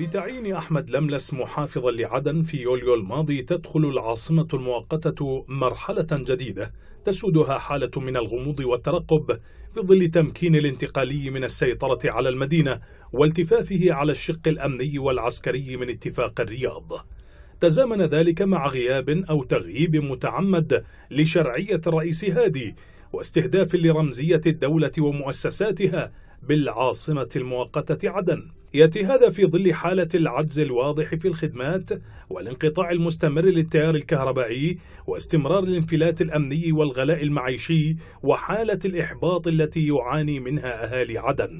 بتعيين أحمد لملس محافظا لعدن في يوليو الماضي تدخل العاصمة المؤقتة مرحلة جديدة تسودها حالة من الغموض والترقب في ظل تمكين الانتقالي من السيطرة على المدينة والتفافه على الشق الأمني والعسكري من اتفاق الرياض تزامن ذلك مع غياب أو تغييب متعمد لشرعية الرئيس هادي واستهداف لرمزية الدولة ومؤسساتها بالعاصمة المؤقتة عدن يأتي هذا في ظل حالة العجز الواضح في الخدمات والانقطاع المستمر للتيار الكهربائي واستمرار الانفلات الأمني والغلاء المعيشي وحالة الإحباط التي يعاني منها أهالي عدن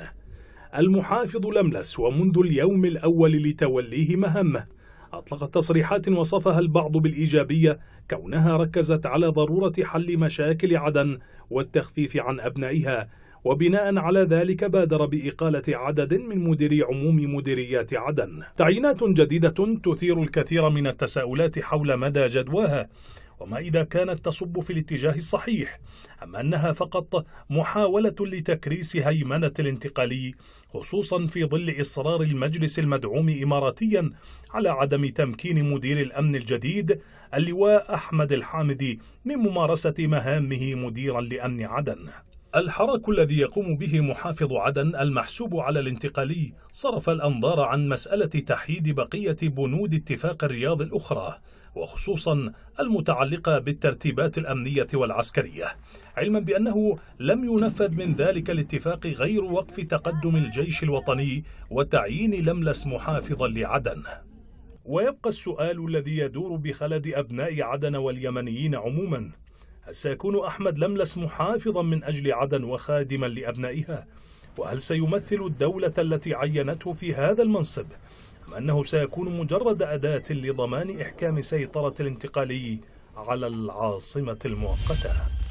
المحافظ لملس ومنذ اليوم الأول لتوليه مهمه أطلقت تصريحات وصفها البعض بالإيجابية كونها ركزت على ضرورة حل مشاكل عدن والتخفيف عن أبنائها وبناء على ذلك بادر بإقالة عدد من مديري عموم مديريات عدن تعيينات جديدة تثير الكثير من التساؤلات حول مدى جدواها وما إذا كانت تصب في الاتجاه الصحيح أم أنها فقط محاولة لتكريس هيمنة الانتقالي خصوصا في ظل إصرار المجلس المدعوم إماراتيا على عدم تمكين مدير الأمن الجديد اللواء أحمد الحامدي من ممارسة مهامه مديرا لأمن عدن الحراك الذي يقوم به محافظ عدن المحسوب على الانتقالي صرف الأنظار عن مسألة تحييد بقية بنود اتفاق الرياض الأخرى وخصوصا المتعلقة بالترتيبات الأمنية والعسكرية علما بأنه لم ينفذ من ذلك الاتفاق غير وقف تقدم الجيش الوطني وتعيين لملس محافظا لعدن ويبقى السؤال الذي يدور بخلد أبناء عدن واليمنيين عموما هل سيكون أحمد لملس محافظا من أجل عدن وخادما لأبنائها وهل سيمثل الدولة التي عينته في هذا المنصب أم أنه سيكون مجرد أداة لضمان إحكام سيطرة الانتقالي على العاصمة المؤقتة